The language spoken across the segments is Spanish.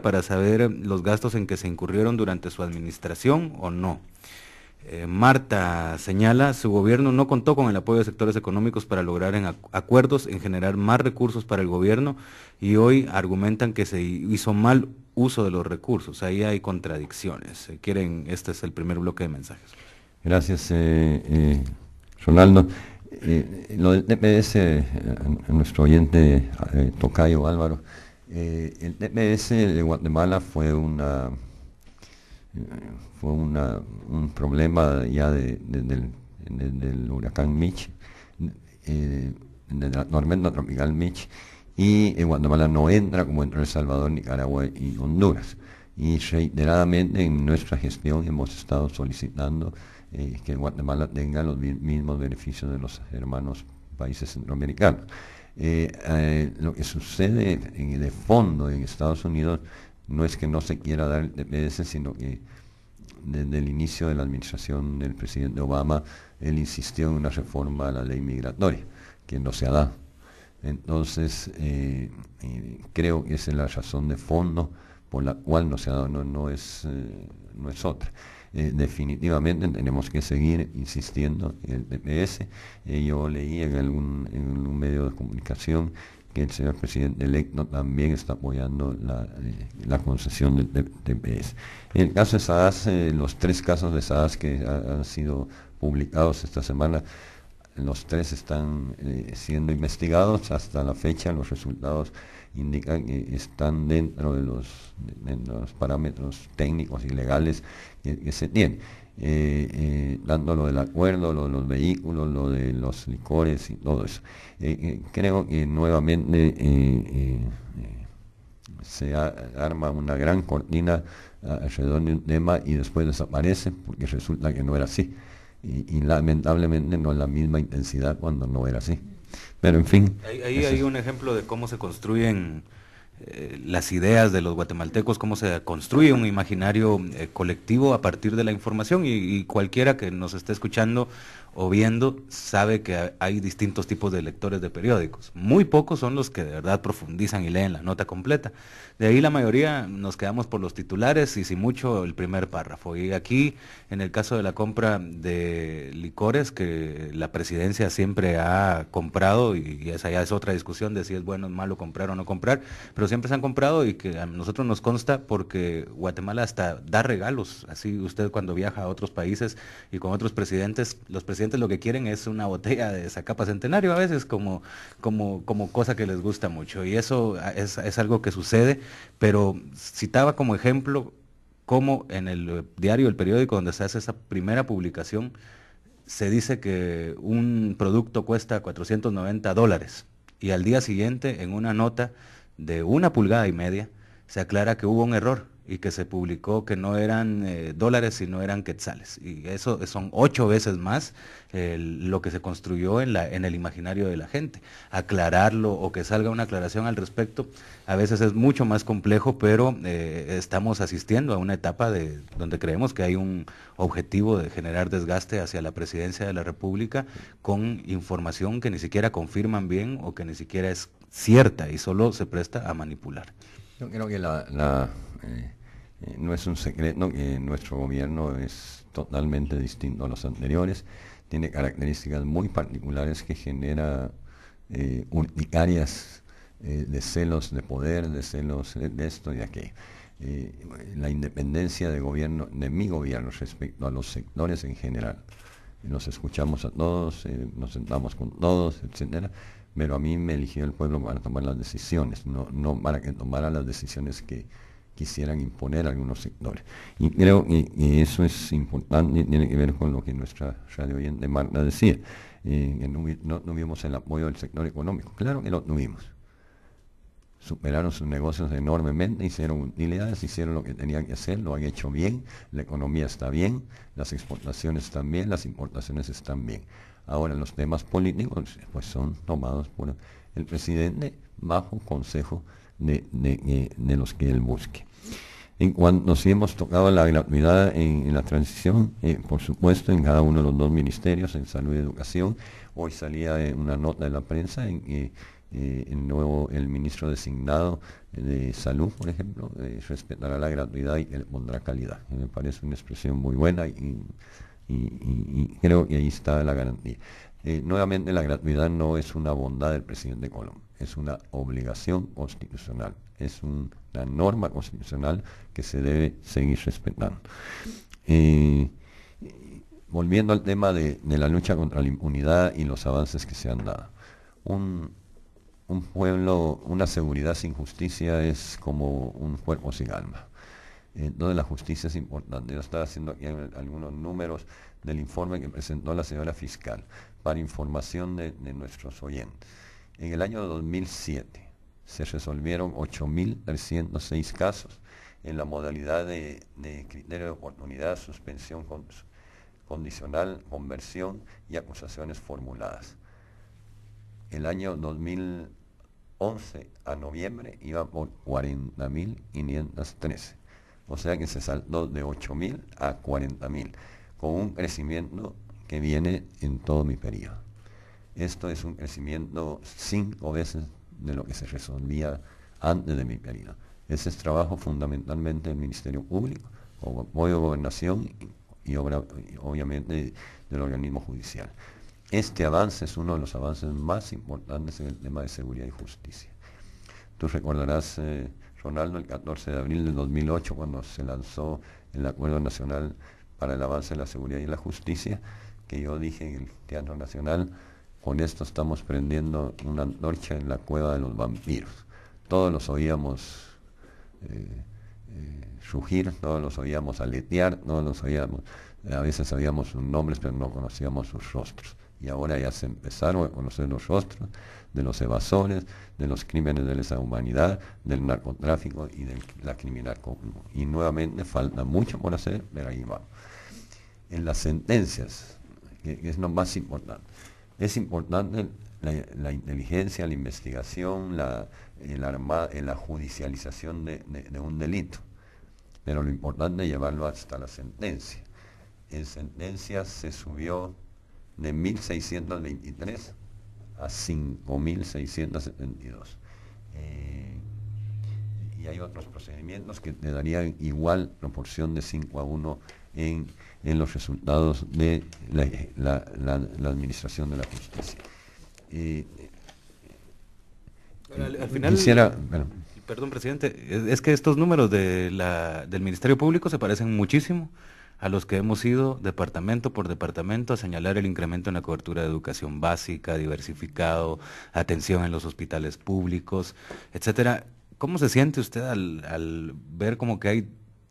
para saber los gastos en que se incurrieron durante su administración o no. Eh, Marta señala, su gobierno no contó con el apoyo de sectores económicos para lograr en acuerdos en generar más recursos para el gobierno y hoy argumentan que se hizo mal uso de los recursos. Ahí hay contradicciones. Eh, quieren, este es el primer bloque de mensajes. Gracias, eh, Ronaldo. lo del TPS, nuestro oyente Tocayo Álvaro, eh, el TPS e de Guatemala fue una eh, fue una, un problema ya del, huracán Mitch, eh, de la tormenta tropical Mitch, y eh, Guatemala no entra como entra El Salvador, Nicaragua y Honduras. Y reiteradamente en nuestra gestión hemos estado solicitando que Guatemala tenga los mismos beneficios de los hermanos países centroamericanos. Eh, eh, lo que sucede en el fondo en Estados Unidos no es que no se quiera dar el TPS, sino que desde el inicio de la administración del presidente Obama, él insistió en una reforma a la ley migratoria, que no se ha dado. Entonces, eh, creo que esa es la razón de fondo por la cual no se ha dado, no es, no es otra. Eh, definitivamente tenemos que seguir insistiendo en el TPS. E eh, yo leí en algún, en medio de comunicación que el señor presidente electo también está apoyando la, eh, concesión del TPS. E en el caso de Sadas, los tres casos de Sadas que han sido publicados esta semana, los tres están siendo investigados. Hasta la fecha los resultados indican que están dentro de los, parámetros técnicos y legales que, se tienen. Eh, dando eh, lo del acuerdo, lo de los vehículos, lo de los licores y todo eso. Eh, eh, creo que nuevamente se arma una gran cortina alrededor de un tema y después desaparece porque resulta que no era así. Y, y lamentablemente no es la misma intensidad cuando no era así. Pero en fin. Ahí, hay un ejemplo de cómo se construyen eh, las ideas de los guatemaltecos, cómo se construye un imaginario eh, colectivo a partir de la información y, cualquiera que nos esté escuchando o viendo sabe que hay distintos tipos de lectores de periódicos. Muy pocos son los que de verdad profundizan y leen la nota completa. De ahí la mayoría nos quedamos por los titulares y si mucho el primer párrafo. Y aquí, en el caso de la compra de licores, que la presidencia siempre ha comprado, y esa ya es otra discusión de si es bueno o malo comprar o no comprar, pero siempre se han comprado y que a nosotros nos consta porque Guatemala hasta da regalos. Así usted cuando viaja a otros países y con otros presidentes, los presidentes lo que quieren es una botella de esa capa Centenario a veces como, como, como cosa que les gusta mucho. Y eso es, es algo que sucede, pero citaba como ejemplo cómo en el eh, diario, el periódico donde se hace esa primera publicación, se dice que un producto cuesta 490 dólares y al día siguiente en una nota de una pulgada y media se aclara que hubo un error y que se publicó que no eran eh, dólares, sino eran quetzales. Y eso son ocho veces más lo que se construyó en, la, en el imaginario de la gente. Aclararlo o que salga una aclaración al respecto a veces es mucho más complejo, pero eh, estamos asistiendo a una etapa de, donde creemos que hay un objetivo de generar desgaste hacia la presidencia de la República con información que ni siquiera confirman bien o que ni siquiera es cierta y solo se presta a manipular. Yo creo que la, eh, eh, no es un secreto que nuestro gobierno es totalmente distinto a los anteriores, tiene características muy particulares que genera eh, urticarias eh, de celos de poder, de celos de esto y de aquello. la independencia de gobierno, de mi gobierno respecto a los sectores en general. Nos escuchamos a todos, nos sentamos con todos, etcétera, pero a mí me eligió el pueblo para tomar las decisiones, no, no para que tomara las decisiones que, quisieran imponer algunos sectores. Y creo que, eso es importante, tiene que ver con lo que nuestra radio oyente Marta decía, eh, no, tuvimos el apoyo del sector económico. Claro que lo tuvimos. Superaron sus negocios enormemente, hicieron utilidades, hicieron lo que tenían que hacer, lo han hecho bien, la economía está bien, las exportaciones están bien, las importaciones están bien. Ahora los temas políticos pues son tomados por el presidente bajo consejo de eh, los que él busque en cuanto si hemos tocado la gratuidad en, la transición, eh, por supuesto, en cada uno de los dos ministerios, en salud y educación. Hoy salía eh, una nota de la prensa en que eh, el nuevo el ministro designado de salud, por ejemplo, respetará la gratuidad y pondrá calidad. Me parece una expresión muy buena y, y creo que ahí está la garantía. nuevamente, la gratuidad no es una bondad del presidente Colón, es una obligación constitucional es una norma constitucional que se debe seguir respetando. Eh, volviendo al tema de, la lucha contra la impunidad y los avances que se han dado. Un, pueblo, una seguridad sin justicia es como un cuerpo sin alma. Entonces la justicia es importante. Yo estaba haciendo aquí algunos números del informe que presentó la señora fiscal para información de nuestros oyentes. En el año 2007, se resolvieron 8.306 casos en la modalidad de, criterio de oportunidad, suspensión condicional, conversión y acusaciones formuladas. El año 2011 a noviembre iba por 40.513, o sea que se saltó de 8.000 a 40.000, con un crecimiento que viene en todo mi periodo. Esto es un crecimiento cinco veces de lo que se resolvía antes de mi periodo. Ese es trabajo fundamentalmente del Ministerio Público, o apoyo de Gobernación y, obra, obviamente del organismo judicial. Este avance es uno de los avances más importantes en el tema de seguridad y justicia. Tú recordarás, eh, Ronaldo, el 14 de abril de 2008, cuando se lanzó el Acuerdo Nacional para el Avance de la Seguridad y la Justicia, que yo dije en el Teatro Nacional, con esto estamos prendiendo una antorcha en la cueva de los vampiros. Todos los oíamos eh, eh, rugir, todos los oíamos aletear, todos los oíamos, eh, a veces sabíamos sus nombres pero no conocíamos sus rostros. Y ahora ya se empezaron a conocer los rostros de los evasores, de los crímenes de lesa humanidad, del narcotráfico y de la criminal Y nuevamente falta mucho por hacer, pero ahí vamos. En las sentencias, que es lo más importante, es importante la, inteligencia, la investigación, la, eh, la judicialización de, un delito, pero lo importante es llevarlo hasta la sentencia. En sentencia se subió de 1.623 a 5.672 y hay otros procedimientos que le darían igual proporción de 5 a 1 en, los resultados de la, administración de la justicia. Eh, al, eh, final, perdón, presidente, es que estos números del Ministerio Público se parecen muchísimo a los que hemos ido departamento por departamento a señalar el incremento en la cobertura de educación básica, diversificado, atención en los hospitales públicos, etcétera. ¿Cómo se siente usted al, al ver como que hay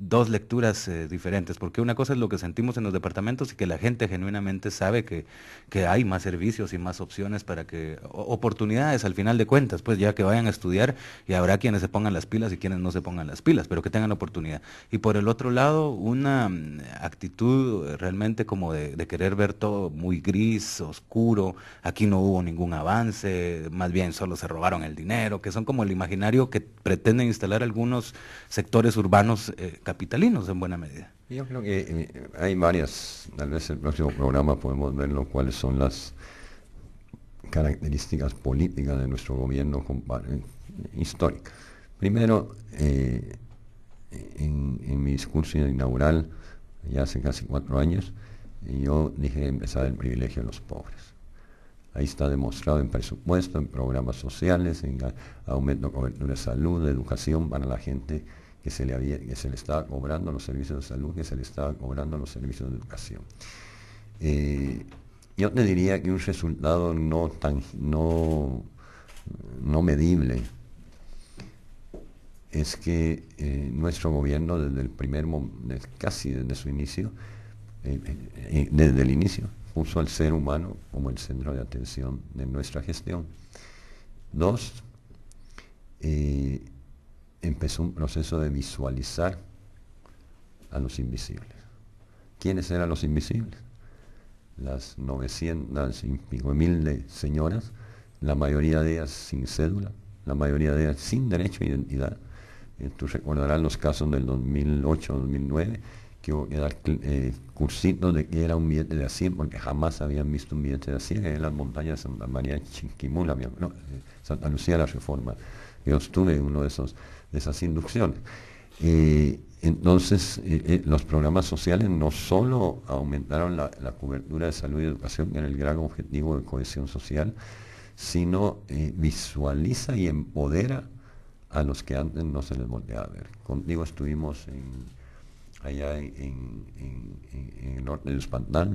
dos lecturas eh, diferentes, porque una cosa es lo que sentimos en los departamentos y que la gente genuinamente sabe que, que hay más servicios y más opciones para que, oportunidades al final de cuentas, pues ya que vayan a estudiar y habrá quienes se pongan las pilas y quienes no se pongan las pilas, pero que tengan oportunidad. Y por el otro lado, una mm, actitud eh, realmente como de, querer ver todo muy gris, oscuro, aquí no hubo ningún avance, más bien solo se robaron el dinero, que son como el imaginario que pretenden instalar algunos sectores urbanos. Eh, capitalinos en buena medida. Yo creo eh, que eh, hay varias, tal vez el próximo programa podemos verlo cuáles son las características políticas de nuestro gobierno eh, histórico. Primero, en, mi discurso inaugural, ya hace casi cuatro años, yo dije empezar el privilegio de los pobres. Ahí está demostrado en presupuesto, en programas sociales, en aumento de cobertura de salud, de educación para la gente que se le, había, que se le estaba cobrando los servicios de salud, que se le estaba cobrando los servicios de educación. Eh, yo te diría que un resultado no, tan, no, no medible es que eh, nuestro gobierno desde el primer momento, casi desde su inicio, eh, desde el inicio, puso al ser humano como el centro de atención de nuestra gestión. Dos, eh, empezó un proceso de visualizar a los invisibles. ¿Quiénes eran los invisibles? Las 900 y pico mil señoras, la mayoría de ellas sin cédula, la mayoría de ellas sin derecho a identidad. Tú recordarás los casos del 2008-2009 que dar eh, cursitos de que era un billete de 100, porque jamás habían visto un billete de 100 en las montañas de Santa María de Chiquimula, no, eh, Santa Lucía de la Reforma. Yo estuve en una de de esas inducciones. Eh, entonces, los programas sociales no solo aumentaron la, cobertura de salud y educación, en el gran objetivo de cohesión social, sino visualiza y empodera a los que antes no se les volvía a ver. Contigo estuvimos en allá en, el norte de Uspantán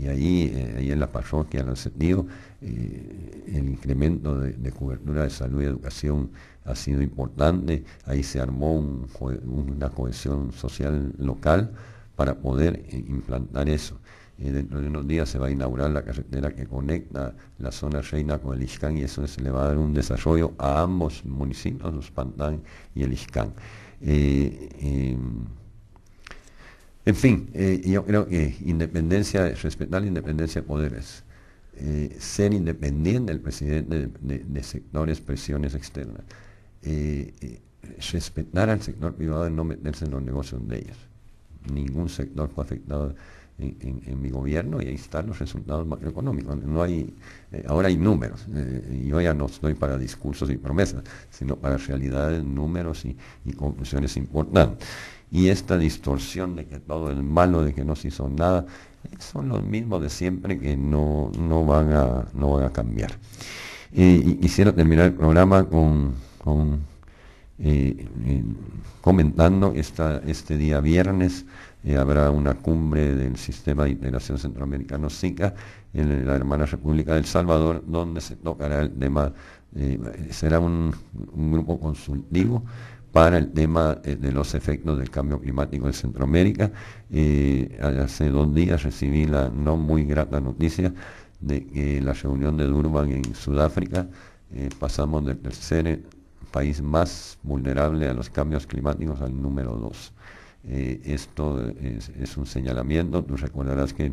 y eh, ahí, en la parroquia, en el sentido, eh, el incremento de, cobertura de salud y educación ha sido importante, ahí se armó una cohesión social local para poder eh, implantar eso. dentro de unos días se va a inaugurar la carretera que conecta la zona reina con el Iscán y eso se le va a dar un desarrollo a ambos municipios, los y el Iscán. Eh, eh, en fin, eh, yo creo que independencia, respetar la independencia de poderes, ser independiente del presidente de, de sectores, presiones externas, respetar al sector privado y no meterse en los negocios de ellos. Ningún sector fue afectado en, mi gobierno y ahí están los resultados macroeconómicos. No hay, eh, ahora hay números. y eh, yo ya no estoy para discursos y promesas, sino para realidades, números y, conclusiones importantes. Y esta distorsión de que todo es malo, de que no se hizo nada, son los mismos de siempre que no, van, a, no van a cambiar. y quisiera terminar el programa con, eh, comentando este día viernes habrá una cumbre del Sistema de Integración Centroamericano SICA en la hermana República del Salvador, donde se tocará el tema, eh, será un, grupo consultivo para el tema eh, de los efectos del cambio climático en Centroamérica. Eh, hace dos días recibí la no muy grata noticia de que la reunión de Durban en Sudáfrica pasamos del tercer país más vulnerable a los cambios climáticos al número dos. Eh, esto es, un señalamiento, tú recordarás que el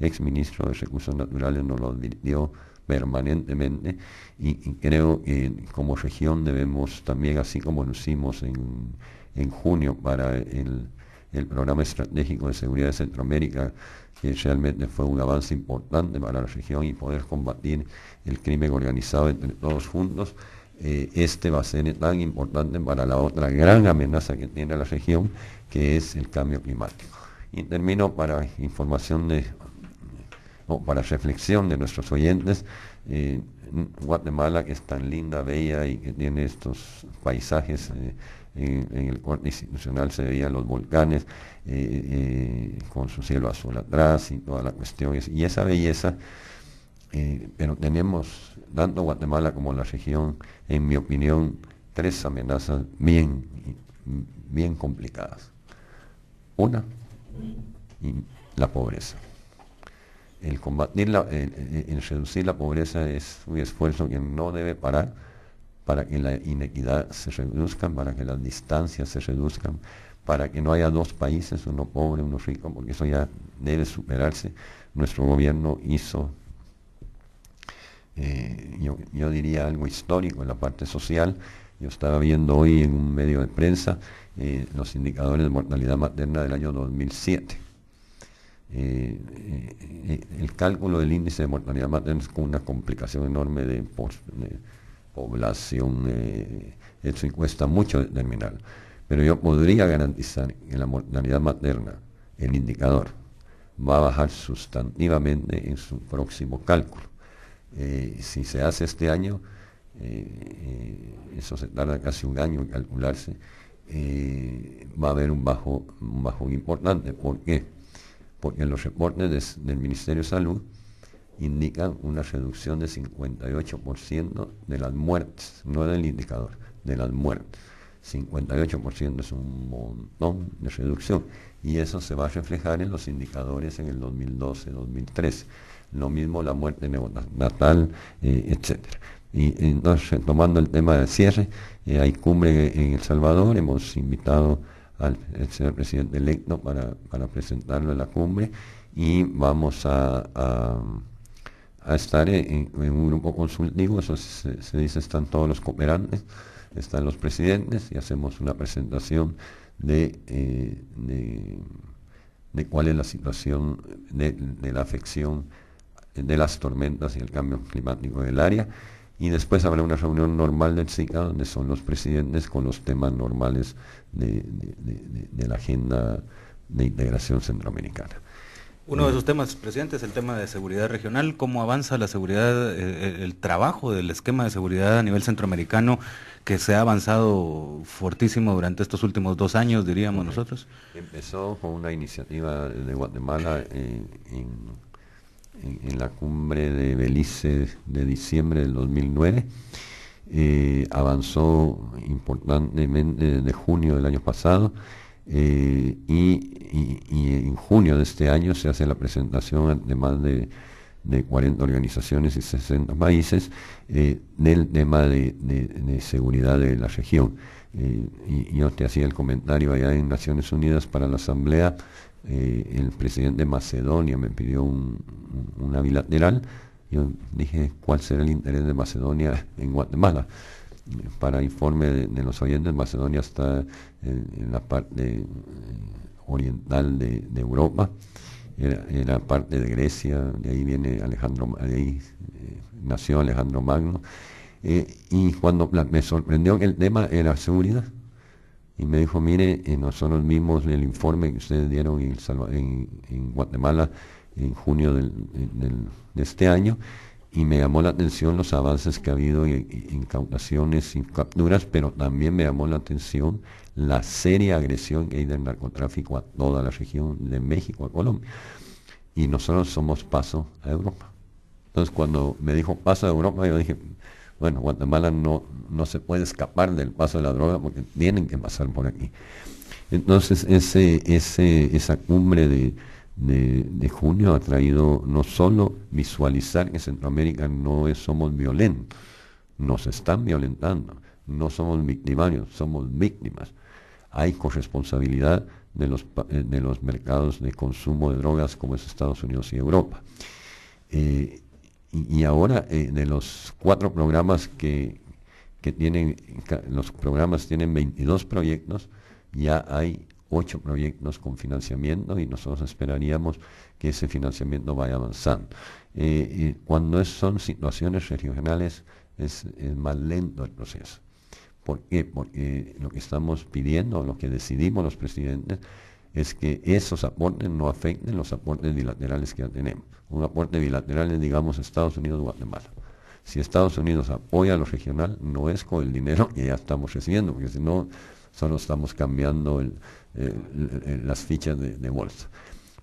ex ministro de Recursos Naturales nos lo advirtió permanentemente y, creo que como región debemos también, así como lo hicimos en, junio para el, el programa estratégico de seguridad de Centroamérica, que realmente fue un avance importante para la región y poder combatir el crimen organizado entre todos juntos, eh, este va a ser tan importante para la otra gran amenaza que tiene la región, que es el cambio climático. Y termino para información de, o para reflexión de nuestros oyentes, eh, Guatemala que es tan linda, bella y que tiene estos paisajes, eh, en, el corte institucional se veían los volcanes eh, con su cielo azul atrás y toda la cuestión, y esa belleza, pero tenemos, tanto Guatemala como la región, en mi opinión, tres amenazas bien, bien complicadas. Una, la pobreza. El combatir, la, reducir la pobreza es un esfuerzo que no debe parar para que la inequidad se reduzca, para que las distancias se reduzcan, para que no haya dos países, uno pobre, uno rico, porque eso ya debe superarse. Nuestro gobierno hizo, eh, yo, diría, algo histórico en la parte social, yo estaba viendo hoy en un medio de prensa eh, los indicadores de mortalidad materna del año 2007. Eh, eh, el cálculo del índice de mortalidad materna es con una complicación enorme de, población, eso cuesta mucho determinar. Pero yo podría garantizar que la mortalidad materna, el indicador, va a bajar sustantivamente en su próximo cálculo. si se hace este año, eh, eso se tarda casi un año en calcularse, eh, va a haber un bajo, un bajo importante. ¿Por qué? Porque los reportes del Ministerio de Salud indican una reducción de 58% de las muertes, no del indicador, de las muertes. 58% es un montón de reducción y eso se va a reflejar en los indicadores en el 2012-2013. Lo mismo la muerte neonatal, eh, etcétera. Y entonces, tomando el tema del cierre, eh, hay cumbre en El Salvador, hemos invitado al, señor presidente electo para, presentarlo en la cumbre y vamos a, a, estar en, un grupo consultivo, eso se, dice, están todos los cooperantes, están los presidentes y hacemos una presentación de, eh, de, cuál es la situación de la afección de las tormentas y el cambio climático del área y después habrá una reunión normal del SICA donde son los presidentes con los temas normales de, la agenda de integración centroamericana. Uno de eh, esos temas, presidente, es el tema de seguridad regional. ¿Cómo avanza la seguridad, eh, eh, el trabajo del esquema de seguridad a nivel centroamericano que se ha avanzado fortísimo durante estos últimos dos años, diríamos nosotros? Empezó con una iniciativa de Guatemala en en, la cumbre de Belice de diciembre del 2009. Eh, avanzó importantemente de junio del año pasado eh, y, en junio de este año se hace la presentación de más de, de 40 organizaciones y 60 países eh, del tema de, seguridad de la región. Y, y yo te hacía el comentario allá en Naciones Unidas para la Asamblea eh, el presidente de Macedonia me pidió un, una bilateral. Yo dije, ¿cuál será el interés de Macedonia en Guatemala? Para informe de, los oyentes, Macedonia está en, la parte eh, oriental de, Europa, en la parte de Grecia, de ahí viene Alejandro, eh, nació Alejandro Magno. y cuando me sorprendió el tema era seguridad, y me dijo, mire, eh, nosotros mismos el informe que ustedes dieron en, Guatemala en junio de este año, y me llamó la atención los avances que ha habido en incautaciones y capturas, pero también me llamó la atención la seria agresión que hay del narcotráfico a toda la región de México, a Colombia. Y nosotros somos paso a Europa. Entonces cuando me dijo paso a Europa, yo dije, bueno, Guatemala no, no se puede escapar del paso de la droga porque tienen que pasar por aquí. Entonces, ese, ese, esa cumbre de, junio ha traído no solo visualizar que Centroamérica no es, somos violentos, nos están violentando, no somos victimarios, somos víctimas. Hay corresponsabilidad de los, eh, de los mercados de consumo de drogas como es Estados Unidos y Europa. Eh, y, ahora eh, de los cuatro programas que, tienen, los programas tienen 22 proyectos, ya hay ocho proyectos con financiamiento y nosotros esperaríamos que ese financiamiento vaya avanzando. Eh, cuando son situaciones regionales es, es, más lento el proceso. ¿Por qué? Porque lo que estamos pidiendo, lo que decidimos los presidentes, es que esos aportes no afecten los aportes bilaterales que ya tenemos. Un aporte bilateral es, digamos, Estados Unidos-Guatemala. Si Estados Unidos apoya a lo regional, no es con el dinero que ya estamos recibiendo, porque si no, solo estamos cambiando las fichas de, bolsa.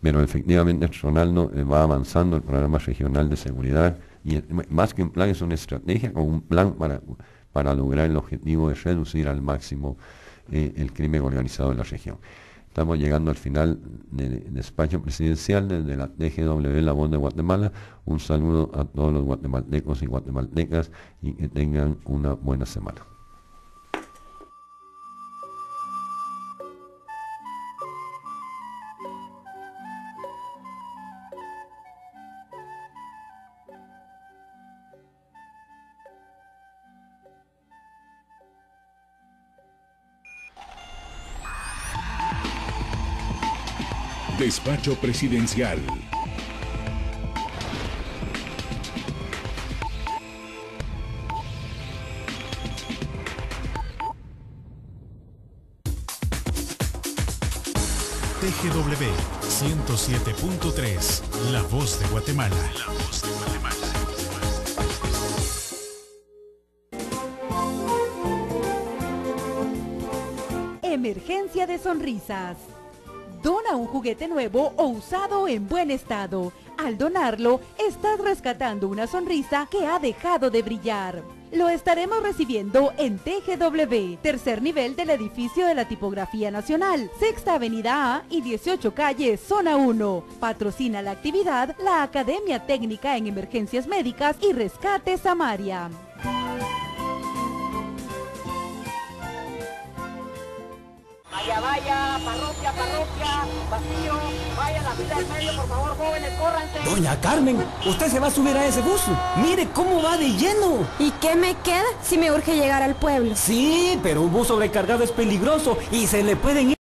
Pero efectivamente Ronaldo eh, va avanzando el programa regional de seguridad y eh, más que un plan es una estrategia un plan para, lograr el objetivo de reducir al máximo eh, el crimen organizado en la región. Estamos llegando al final del despacho presidencial desde la TGW La Voz de Guatemala. Un saludo a todos los guatemaltecos y guatemaltecas y que tengan una buena semana. Despacho Presidencial. TGW 107.3, La Voz de Guatemala. La Voz de Guatemala. Emergencia de Sonrisas. Dona un juguete nuevo o usado en buen estado. Al donarlo, estás rescatando una sonrisa que ha dejado de brillar. Lo estaremos recibiendo en TGW, tercer nivel del edificio de la Tipografía Nacional, Sexta Avenida A y 18 Calles, Zona 1. Patrocina la actividad la Academia Técnica en Emergencias Médicas y Rescate Samaria. Vaya, vaya, parroquia, parroquia, vacío, vaya la vida al medio, por favor, jóvenes, córranse. Doña Carmen, usted se va a subir a ese bus. Mire cómo va de lleno. ¿Y qué me queda si me urge llegar al pueblo? Sí, pero un bus sobrecargado es peligroso y se le pueden ir.